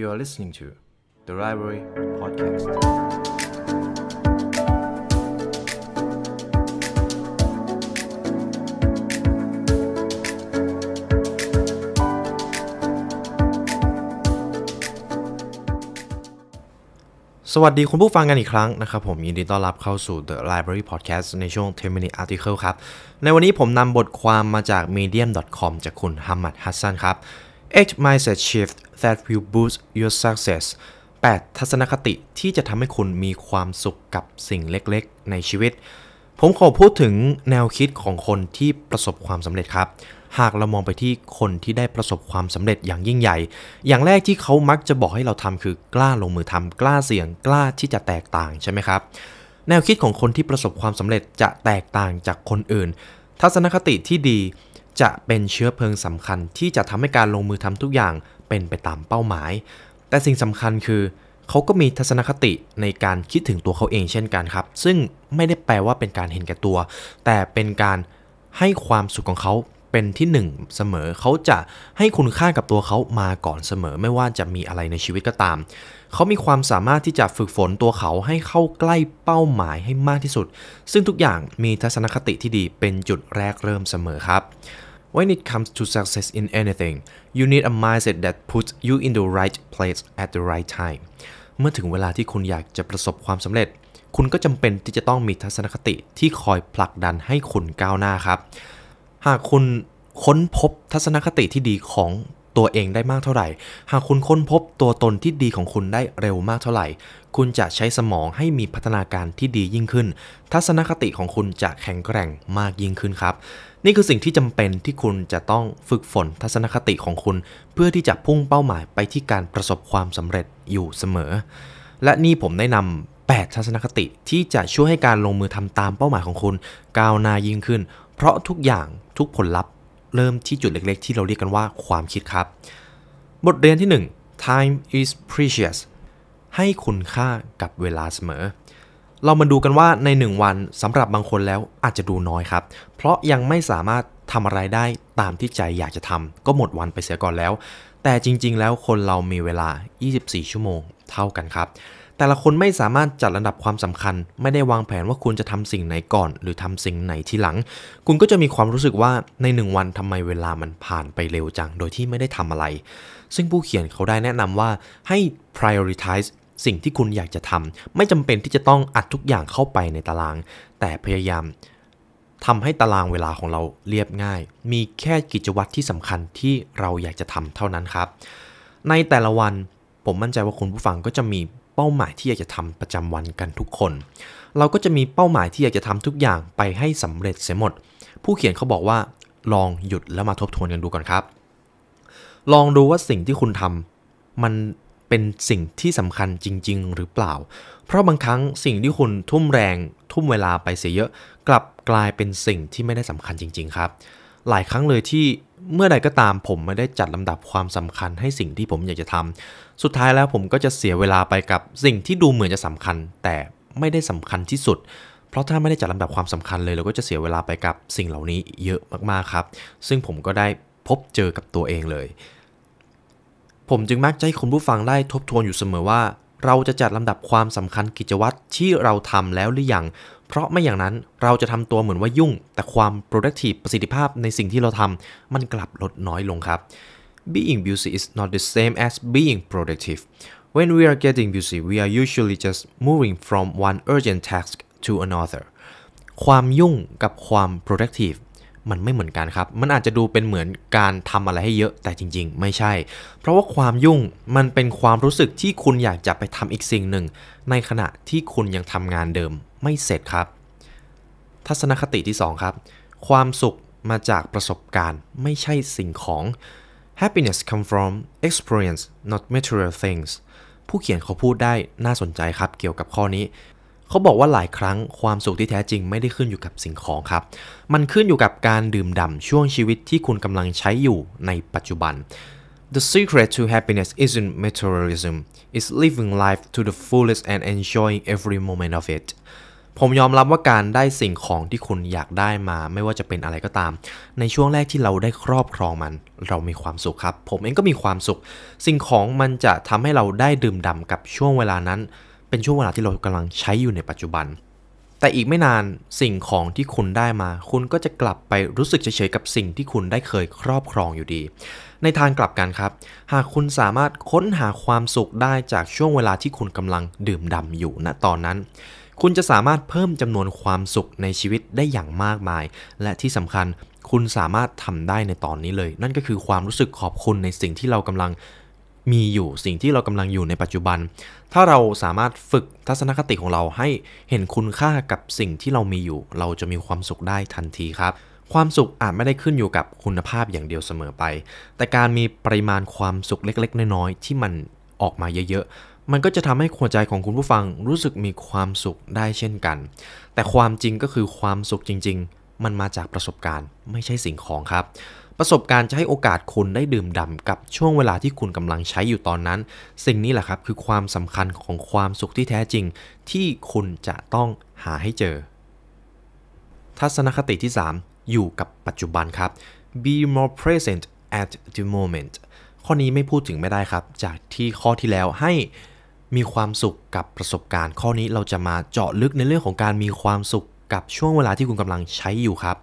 You are listening to The Library Podcast. สวัสดีคุณผู้ฟังกันอีกครั้งนะครับ ผมยินดีต้อนรับเข้าสู่ The Library Podcast ในช่วง10 Minute Article ครับ ในวันนี้ผมนำบทความมาจาก medium.com จากคุณฮัมมัดฮัสซันครับ Edge Mindset Shift that will boost your success 8. ทัศนคติที่จะทำให้คุณมีความสุขกับสิ่งเล็กๆ ในชีวิต ผมขอพูดถึงแนวคิดของคนที่ประสบความสำเร็จครับ หากเรามองไปที่คนที่ได้ประสบความสำเร็จอย่างยิ่งใหญ่ อย่างแรกที่เขามักจะบอกให้เราทำคือกล้าลงมือทำกล้าเสี่ยง กล้าที่จะแตกต่างใช่ไหมครับ แนวคิดของคนที่ประสบความสำเร็จจะแตกต่างจากคนอื่น ทัศนคติที่ดีจะเป็นเชื้อเพลิงสำคัญที่จะทำให้การลงมือทำทุกอย่างเป็นไปตามเป้าหมาย แต่สิ่งสำคัญคือเขาก็มีทัศนคติในการคิดถึงตัวเขาเองเช่นกันครับ ซึ่งไม่ได้แปลว่าเป็นการเห็นแก่ตัว แต่เป็นการให้ความสุขของเขาเป็นที่หนึ่งเสมอเขาจะให้คุณค่ากับตัวเขามาก่อนเสมอไม่ว่าจะมีอะไรในชีวิตก็ตาม เขามีความสามารถที่จะฝึกฝนตัวเขาให้เข้าใกล้เป้าหมายให้มากที่สุด ซึ่งทุกอย่างมีทัศนคติที่ดีเป็นจุดแรกเริ่มเสมอครับ When it comes to success in anything you need a mindset that puts you in the right place at the right time เมื่อถึงเวลาที่คุณอยากจะประสบความสำเร็จ คุณก็จำเป็นที่จะต้องมีทัศนคติที่คอยผลักดันให้คุณก้าวหน้าครับ หากคุณค้นพบทัศนคติที่ดีของตัวเองได้มากเท่าไหร่ หากคุณค้นพบตัวตนที่ดีของคุณได้เร็วมากเท่าไหร่ คุณจะใช้สมองให้มีพัฒนาการที่ดียิ่งขึ้น ทัศนคติของคุณจะแข็งแกร่งมากยิ่งขึ้นครับ นี่คือสิ่งที่จำเป็นที่คุณจะต้องฝึกฝนทัศนคติของคุณ เพื่อที่จะพุ่งเป้าหมายไปที่การประสบความสำเร็จอยู่เสมอ และนี่ผมได้นำ 8 ทัศนคติที่จะช่วยให้การลงมือทำตามเป้าหมายของคุณก้าวหน้ายิ่งขึ้น เพราะทุกอย่างทุกผลลัพธ์เริ่มที่จุดเล็กๆ ที่เราเรียกกันว่าความคิดครับ บทเรียนที่ 1 time is precious ให้คุณค่ากับเวลาเสมอ เรามาดูกันว่าใน 1 วันสำหรับบางคนแล้วอาจจะดูน้อยครับ เพราะยังไม่สามารถทำอะไรได้ตามที่ใจอยากจะทำก็หมดวันไปเสียก่อนแล้ว แต่จริงๆ แล้วคนเรามีเวลา 24 ชั่วโมงเท่ากันครับแต่ละคนไม่สามารถจัดระดับความสำคัญ ไม่ได้วางแผนว่าคุณจะทำสิ่งไหนก่อน หรือทำสิ่งไหนทีหลัง คุณก็จะมีความรู้สึกว่าในหนึ่งวันทำไมเวลามันผ่านไปเร็วจัง โดยที่ไม่ได้ทำอะไร ซึ่งผู้เขียนเขาได้แนะนำว่าให้ prioritize สิ่งที่คุณอยากจะทำ ไม่จำเป็นที่จะต้องอัดทุกอย่างเข้าไปในตาราง แต่พยายามทำให้ตารางเวลาของเราเรียบง่าย มีแค่กิจวัตรที่สำคัญที่เราอยากจะทำเท่านั้นครับ ในแต่ละวันผมมั่นใจว่าคุณผู้ฟังก็จะมีเป้าหมายที่อยากจะทำประจำวันกันทุกคน เราก็จะมีเป้าหมายที่อยากจะทำทุกอย่างไปให้สำเร็จเสียหมด ผู้เขียนเขาบอกว่าลองหยุดแล้วมาทบทวนกันดูก่อนครับ ลองดูว่าสิ่งที่คุณทำ มันเป็นสิ่งที่สำคัญจริงๆหรือเปล่า เพราะบางครั้งสิ่งที่คุณทุ่มแรง ทุ่มเวลาไปเสียเยอะ กลับกลายเป็นสิ่งที่ไม่ได้สำคัญจริง ๆ ครับหลายครั้งเลยที่เมื่อใดก็ตามผมไม่ได้จัดลำดับความสำคัญให้สิ่งที่ผมอยากจะทำสุดท้ายแล้วผมก็จะเสียเวลาไปกับสิ่งที่ดูเหมือนจะสำคัญ แต่ไม่ได้สำคัญที่สุด เพราะถ้าไม่ได้จัดลำดับความสำคัญเลยเราก็จะเสียเวลาไปกับสิ่งเหล่านี้เยอะมากๆครับ ซึ่งผมก็ได้พบเจอกับตัวเองเลย ผมจึงมักจะให้คุณผู้ฟังได้ทบทวนอยู่เสมอว่าเราจะจัดลำดับความสำคัญกิจวัตรที่เราทำแล้วหรือยัง เพราะไม่อย่างนั้นเราจะทำตัวเหมือนว่ายุ่ง แต่ความ productive ประสิทธิภาพในสิ่งที่เราทำมันกลับลดน้อยลงครับ being busy is not the same as being productive when we are getting busy we are usually just moving from one urgent task to another ความยุ่งกับความ productive มันไม่เหมือนกันครับ มันอาจจะดูเป็นเหมือนการทำอะไรให้เยอะแต่จริง ๆ ไม่ใช่ เพราะว่าความยุ่งมันเป็นความรู้สึกที่คุณอยากจะไปทำอีกสิ่งหนึ่ง ในขณะที่คุณยังทำงานเดิมไม่เสร็จครับ ทัศนคติที่ 2 ครับ ความสุขมาจากประสบการณ์ ไม่ใช่สิ่งของ happiness come from experience not material things ผู้เขียนเขาพูดได้น่าสนใจครับ เกี่ยวกับข้อนี้เขาบอกว่าหลายครั้งความสุขที่แท้จริงไม่ได้ขึ้นอยู่กับสิ่งของครับ มันขึ้นอยู่กับการดื่มด่ำช่วงชีวิตที่คุณกำลังใช้อยู่ในปัจจุบัน The secret to happiness isn't materialism it's living life to the fullest and enjoying every moment of it ผมยอมรับว่าการได้สิ่งของที่คุณอยากได้มาไม่ว่าจะเป็นอะไรก็ตาม ในช่วงแรกที่เราได้ครอบครองมัน เรามีความสุขครับ ผมเองก็มีความสุข สิ่งของมันจะทำให้เราได้ดื่มด่ำกับช่วงเวลานั้นเป็นช่วงเวลาที่เรากำลังใช้อยู่ในปัจจุบัน แต่อีกไม่นานสิ่งของที่คุณได้มา คุณก็จะกลับไปรู้สึกเฉยๆกับสิ่งที่คุณได้เคยครอบครองอยู่ดี ในทางกลับกันครับ หากคุณสามารถค้นหาความสุขได้จากช่วงเวลาที่คุณกำลังดื่มด่าอยู่ ณตอนนั้น คุณจะสามารถเพิ่มจำนวนความสุขในชีวิตได้อย่างมากมาย และที่สำคัญคุณสามารถทำได้ในตอนนี้เลย นั่นก็คือความรู้สึกขอบคุณในสิ่งที่เรากำลังมีอยู่สิ่งที่เรากำลังอยู่ในปัจจุบัน ถ้าเราสามารถฝึกทัศนคติของเราให้เห็นคุณค่ากับสิ่งที่เรามีอยู่ เราจะมีความสุขได้ทันทีครับ ความสุขอาจไม่ได้ขึ้นอยู่กับคุณภาพอย่างเดียวเสมอไป แต่การมีปริมาณความสุขเล็กๆน้อยๆที่มันออกมาเยอะๆมันก็จะทำให้หัวใจของคุณผู้ฟังรู้สึกมีความสุขได้เช่นกัน แต่ความจริงก็คือความสุขจริงๆ มันมาจากประสบการณ์ไม่ใช่สิ่งของครับประสบการณ์จะให้โอกาสคุณได้ดื่มด่ำกับช่วงเวลาที่คุณกำลังใช้อยู่ตอนนั้น สิ่งนี้แหละครับคือความสำคัญของความสุขที่แท้จริงที่คุณจะต้องหาให้เจอ ทัศนคติที่ 3 อยู่กับปัจจุบันครับ be more present at the moment ข้อนี้ไม่พูดถึงไม่ได้ครับ จากที่ข้อที่แล้วให้มีความสุขกับประสบการณ์ ข้อนี้เราจะมาเจาะลึกในเรื่องของการมีความสุขกับช่วงเวลาที่คุณกำลังใช้อยู่ครับ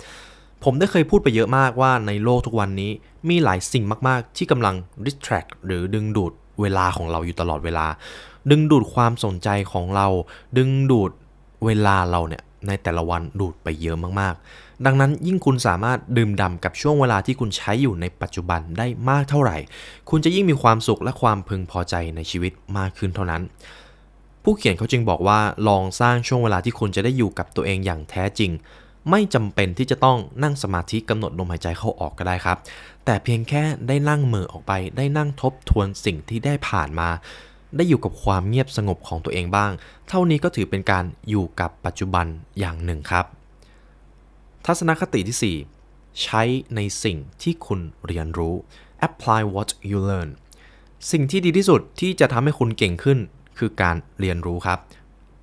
ผมได้เคยพูดไปเยอะมากว่าในโลกทุกวันนี้มีหลายสิ่งมาก ๆ ที่กำลัง distract หรือดึงดูดเวลาของเราอยู่ตลอดเวลา ดึงดูดความสนใจของเรา ดึงดูดเวลาเราเนี่ยในแต่ละวันดูดไปเยอะมาก ๆ ดังนั้นยิ่งคุณสามารถดื่มด่ำกับช่วงเวลาที่คุณใช้อยู่ในปัจจุบันได้มากเท่าไหร่ คุณจะยิ่งมีความสุขและความพึงพอใจในชีวิตมากขึ้นเท่านั้น ผู้เขียนเขาจึงบอกว่าลองสร้างช่วงเวลาที่คุณจะได้อยู่กับตัวเองอย่างแท้จริงไม่จำเป็นที่จะต้องนั่งสมาธิกำหนดลมหายใจเข้าออกก็ได้ครับ แต่เพียงแค่ได้นั่งมือออกไปได้นั่งทบทวนสิ่งที่ได้ผ่านมา ได้อยู่กับความเงียบสงบของตัวเองบ้าง เท่านี้ก็ถือเป็นการอยู่กับปัจจุบันอย่างหนึ่งครับ ทัศนคติที่ 4 ใช้ในสิ่งที่คุณเรียนรู้ apply what you learn สิ่งที่ดีที่สุดที่จะทำให้คุณเก่งขึ้นคือการเรียนรู้ครับ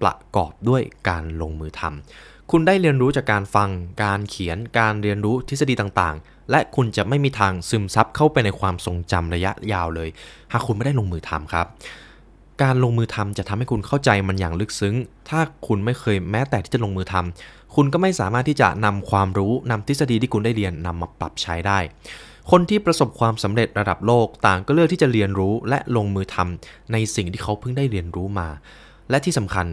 ประกอบด้วยการลงมือทำคุณได้เรียนรู้จากการฟังการเขียน การเรียนรู้ทฤษฎีต่าง ๆ และคุณจะไม่มีทางซึมซับเข้าไปในความทรงจำระยะยาวเลย หากคุณไม่ได้ลงมือทำครับ การลงมือทำจะทำให้คุณเข้าใจมันอย่างลึกซึ้ง ถ้าคุณไม่เคยแม้แต่ที่จะลงมือทำ คุณก็ไม่สามารถที่จะนำความรู้นำทฤษฎีที่คุณได้เรียนนำมาปรับใช้ได้ คนที่ประสบความสำเร็จระดับโลกต่างก็เลือกที่จะเรียนรู้และลงมือทำในสิ่งที่เขาเพิ่งได้เรียนรู้มา และที่สำคัญ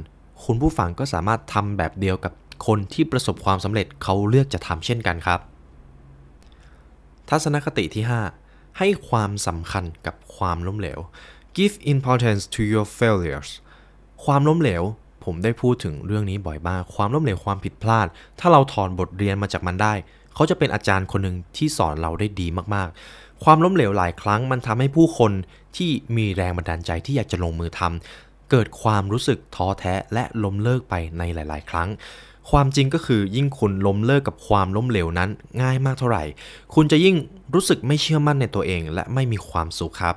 คุณผู้ฟังก็สามารถทำแบบเดียวกับคนที่ประสบความสำเร็จเขาเลือกจะทำเช่นกันครับ ทัศนคติที่ 5 ให้ความสำคัญกับความล้มเหลว give importance to your failures ความล้มเหลว ผมได้พูดถึงเรื่องนี้บ่อยมาก ความล้มเหลวความผิดพลาด ถ้าเราถอนบทเรียนมาจากมันได้ เขาจะเป็นอาจารย์คนหนึ่งที่สอนเราได้ดีมากๆ ความล้มเหลวหลายครั้ง มันทำให้ผู้คนที่มีแรงบันดาลใจที่อยากจะลงมือทำ เกิดความรู้สึกท้อแท้และล้มเลิกไปในหลาย ๆ ครั้งความจริงก็คือยิ่งคุณล้มเลิกกับความล้มเหลวนั้น ง่ายมากเท่าไหร่ คุณจะยิ่งรู้สึกไม่เชื่อมั่นในตัวเอง และไม่มีความสุขครับ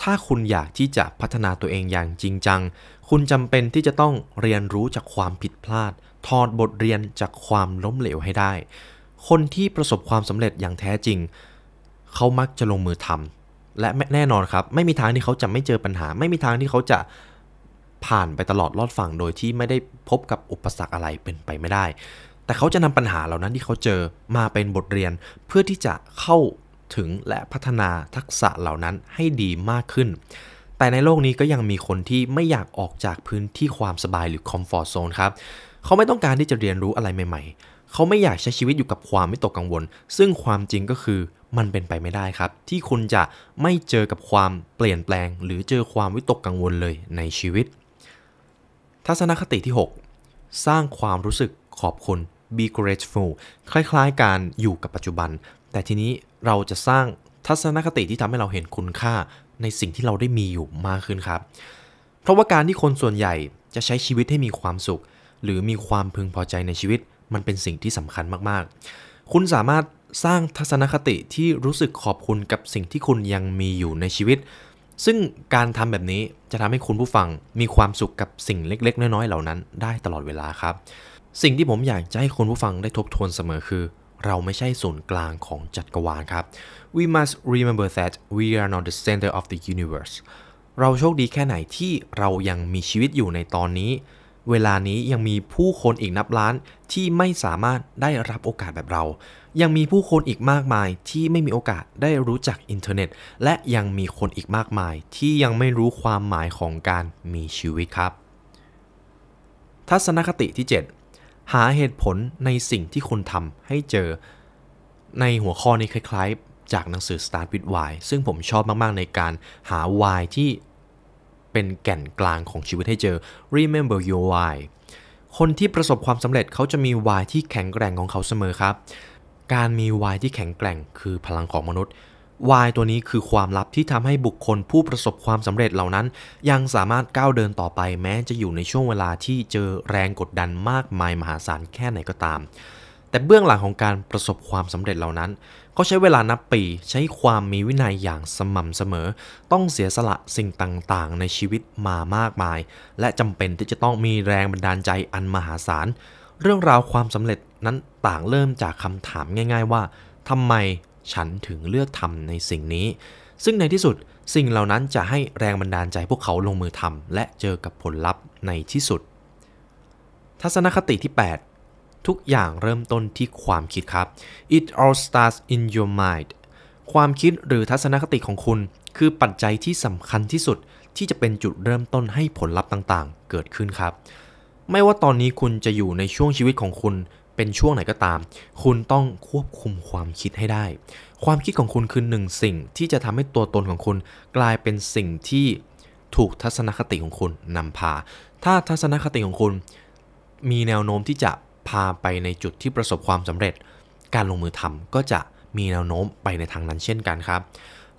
ถ้าคุณอยากที่จะพัฒนาตัวเองอย่างจริงจัง คุณจำเป็นที่จะต้องเรียนรู้จากความผิดพลาดถอดบทเรียนจากความล้มเหลวให้ได้ คนที่ประสบความสำเร็จอย่างแท้จริง เขามักจะลงมือทำและแน่นอนครับ ไม่มีทางที่เขาจะไม่เจอปัญหา ไม่มีทางที่เขาจะผ่านไปตลอดรอดฝั่งโดยที่ไม่ได้พบกับอุปสรรคอะไรเป็นไปไม่ได้ แต่เขาจะนำปัญหาเหล่านั้นที่เขาเจอมาเป็นบทเรียน เพื่อที่จะเข้าถึงและพัฒนาทักษะเหล่านั้นให้ดีมากขึ้น แต่ในโลกนี้ก็ยังมีคนที่ไม่อยากออกจากพื้นที่ความสบายหรือคอมฟอร์ทโซนครับ เขาไม่ต้องการที่จะเรียนรู้อะไรใหม่ ๆ เขาไม่อยากใช้ชีวิตอยู่กับความไม่ตกกังวล ซึ่งความจริงก็คือมันเป็นไปไม่ได้ครับ ที่คุณจะไม่เจอกับความเปลี่ยนแปลง หรือเจอความวิตกกังวลเลยในชีวิตทัศนคติที่ 6 สร้างความรู้สึกขอบคุณ be grateful คล้ายๆการอยู่กับปัจจุบัน แต่ทีนี้เราจะสร้างทัศนคติที่ทำให้เราเห็นคุณค่าในสิ่งที่เราได้มีอยู่มากขึ้นครับ เพราะว่าการที่คนส่วนใหญ่จะใช้ชีวิตให้มีความสุข หรือมีความพึงพอใจในชีวิต มันเป็นสิ่งที่สำคัญมากๆ คุณสามารถสร้างทัศนคติที่รู้สึกขอบคุณกับสิ่งที่คุณยังมีอยู่ในชีวิตซึ่งการทำแบบนี้จะทำให้คุณผู้ฟังมีความสุขกับสิ่งเล็กๆ น้อยๆเหล่านั้นได้ตลอดเวลาครับ สิ่งที่ผมอยากจะให้คุณผู้ฟังได้ทบทวนเสมอคือ เราไม่ใช่ศูนย์กลางของจักรวาลครับ we must remember that we are not the center of the universe เราโชคดีแค่ไหนที่เรายังมีชีวิตอยู่ในตอนนี้ เวลานี้ยังมีผู้คนอีกนับล้านที่ไม่สามารถได้รับโอกาสแบบเรายังมีผู้คนอีกมากมายที่ไม่มีโอกาสได้รู้จักอินเทอร์เน็ต และยังมีคนอีกมากมายที่ยังไม่รู้ความหมายของการมีชีวิตครับ ทัศนคติที่ 7 หาเหตุผลในสิ่งที่คุณทำให้เจอ ในหัวข้อนี้คล้ายๆ จากหนังสือ Start with Why ซึ่งผมชอบมากๆในการหา Why ที่เป็นแก่นกลางของชีวิตให้เจอ Remember your Why คนที่ประสบความสำเร็จเขาจะมี Why ที่แข็งแกร่งของเขาเสมอครับการ มีวาย ที่แข็งแกร่งคือพลังของมนุษย์วาย ตัวนี้คือความลับที่ทำให้บุคคลผู้ประสบความสำเร็จเหล่านั้น ยังสามารถก้าวเดินต่อไป แม้จะอยู่ในช่วงเวลาที่เจอแรงกดดันมากมายมหาศาล แค่ไหนก็ตาม แต่เบื้อง หลังของการประสบความสำเร็จเหล่านั้น ก็ใช้เวลานับปีใช้ความมีวินัยอย่างสม่ำเสมอ ต้องเสียสละสิ่งต่างๆ ในชีวิตมามากมาย และจำเป็นที่จะต้องมีแรงบันดาลใจอันมหาศาลเรื่องราวความสำเร็จนั้นต่างเริ่มจากคำถามง่ายๆว่าทำไมฉันถึงเลือกทำในสิ่งนี้ ซึ่งในที่สุดสิ่งเหล่านั้นจะให้แรงบันดาลใจพวกเขาลงมือทำและเจอกับผลลัพธ์ในที่สุด ทัศนคติที่ 8 ทุกอย่างเริ่มต้นที่ความคิดครับ it all starts in your mind ความคิดหรือทัศนคติของคุณ คือปัจจัยที่สำคัญที่สุดที่จะเป็นจุดเริ่มต้นให้ผลลัพธ์ต่างๆ เกิดขึ้นครับ ไม่ว่าตอนนี้คุณจะอยู่ในช่วงชีวิตของคุณเป็นช่วงไหนก็ตาม คุณต้องควบคุมความคิดให้ได้ ความคิดของคุณคือหนึ่งสิ่งที่จะทำให้ตัวตนของคุณ กลายเป็นสิ่งที่ถูกทัศนคติของคุณนำพา ถ้าทัศนคติของคุณมีแนวโน้มที่จะพาไปในจุดที่ประสบความสำเร็จ การลงมือทำ ก็จะมีแนวโน้มไปในทางนั้นเช่นกันครับ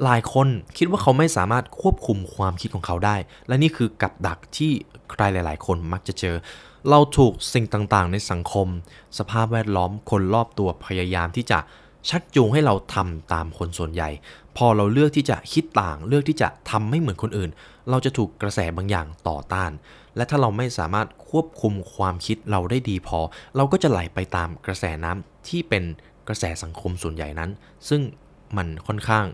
หลายคนคิดว่าเขาไม่สามารถควบคุมความคิดของเขาได้ และนี่คือกับดักที่ใครหลายๆ คนมักจะเจอ เราถูกสิ่งต่างๆ ในสังคม สภาพแวดล้อมคนรอบตัวพยายามที่จะชักจูงให้เราทำตามคนส่วนใหญ่ พอเราเลือกที่จะคิดต่างเลือกที่จะทำไม่เหมือนคนอื่น เราจะถูกกระแสบางอย่างต่อต้าน และถ้าเราไม่สามารถควบคุมความคิดเราได้ดีพอ เราก็จะไหลไปตามกระแสน้ำที่เป็นกระแสสังคมส่วนใหญ่นั้น ซึ่งมันค่อนข้าง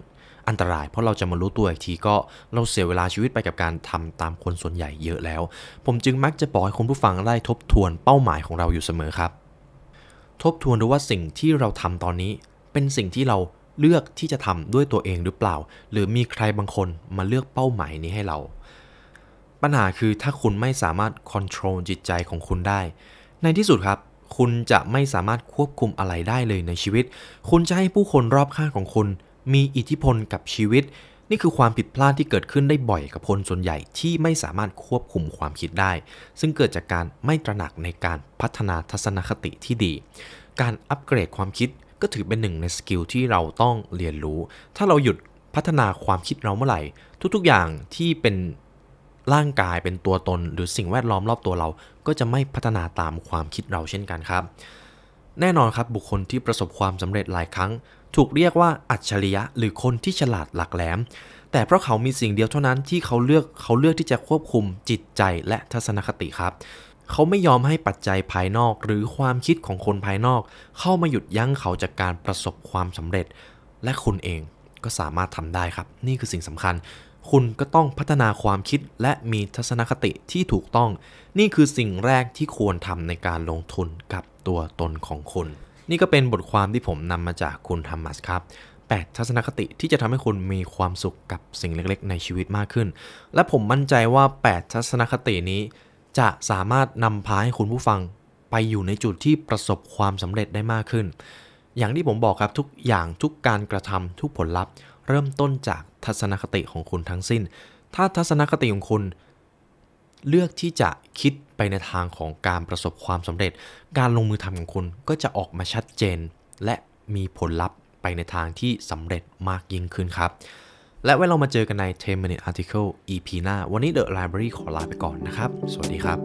อันตรายเพราะเราจะมารู้ตัวอีกทีก็เราเสียเวลาชีวิตไปกับการทำตามคนส่วนใหญ่เยอะแล้ว ผมจึงมักจะบอกให้คุณผู้ฟังได้ทบทวนเป้าหมายของเราอยู่เสมอครับ ทบทวนดูว่าสิ่งที่เราทำตอนนี้ เป็นสิ่งที่เราเลือกที่จะทำด้วยตัวเองหรือเปล่า หรือมีใครบางคนมาเลือกเป้าหมายนี้ให้เราปัญหาคือถ้าคุณไม่สามารถควบคุมจิตใจของคุณได้ ในที่สุดครับ คุณจะไม่สามารถควบคุมอะไรได้เลยในชีวิต คุณจะให้ผู้คนรอบข้างของคุณมีอิทธิพลกับชีวิต นี่คือความผิดพลาดที่เกิดขึ้นได้บ่อยกับคนส่วนใหญ่ที่ไม่สามารถควบคุมความคิดได้ ซึ่งเกิดจากการไม่ตระหนักในการพัฒนาทัศนคติที่ดี การอัปเกรดความคิดก็ถือเป็นหนึ่งในสกิลที่เราต้องเรียนรู้ ถ้าเราหยุดพัฒนาความคิดเราเมื่อไหร่ ทุกๆ อย่างที่เป็นร่างกายเป็นตัวตน หรือสิ่งแวดล้อมรอบตัวเราก็จะไม่พัฒนาตามความคิดเราเช่นกันครับแน่นอนครับบุคคลที่ประสบความสำเร็จหลายครั้ง ถูกเรียกว่าอัจฉริยะ หรือคนที่ฉลาดหลักแหลม แต่เพราะเขามีสิ่งเดียวเท่านั้นที่เขาเลือกเขาเลือกที่จะควบคุมจิตใจและทัศนคติครับ เขาไม่ยอมให้ปัจจัยภายนอกหรือความคิดของคนภายนอก เข้ามาหยุดยั้งเขาจากการประสบความสำเร็จ และคุณเองก็สามารถทำได้ครับ นี่คือสิ่งสำคัญ คุณก็ต้องพัฒนาความคิดและมีทัศนคติที่ถูกต้อง นี่คือสิ่งแรกที่ควรทำในการลงทุนกับตัวตนของคุณนี่ก็เป็นบทความที่ผมนำมาจากคุณธรรมัสครับ 8 ทัศนคติที่จะทำให้คุณมีความสุขกับสิ่งเล็กๆ ในชีวิตมากขึ้น และผมมั่นใจว่า 8 ทัศนคตินี้ จะสามารถนำพาให้คุณผู้ฟังไปอยู่ในจุดที่ประสบความสำเร็จได้มากขึ้น อย่างที่ผมบอกครับทุกอย่างทุกการกระทำทุกผลลัพธ์เริ่มต้นจากทัศนคติของคุณทั้งสิ้น ถ้าทัศนคติของคุณเลือกที่จะคิดไปในทางของการประสบความสำเร็จ การลงมือทำของคุณก็จะออกมาชัดเจน และมีผลลัพธ์ไปในทางที่สำเร็จมากยิ่งขึ้นครับ และไว้เรามาเจอกันใน10 minute article EP หน้า วันนี้ The Library ขอลาไปก่อนนะครับ สวัสดีครับ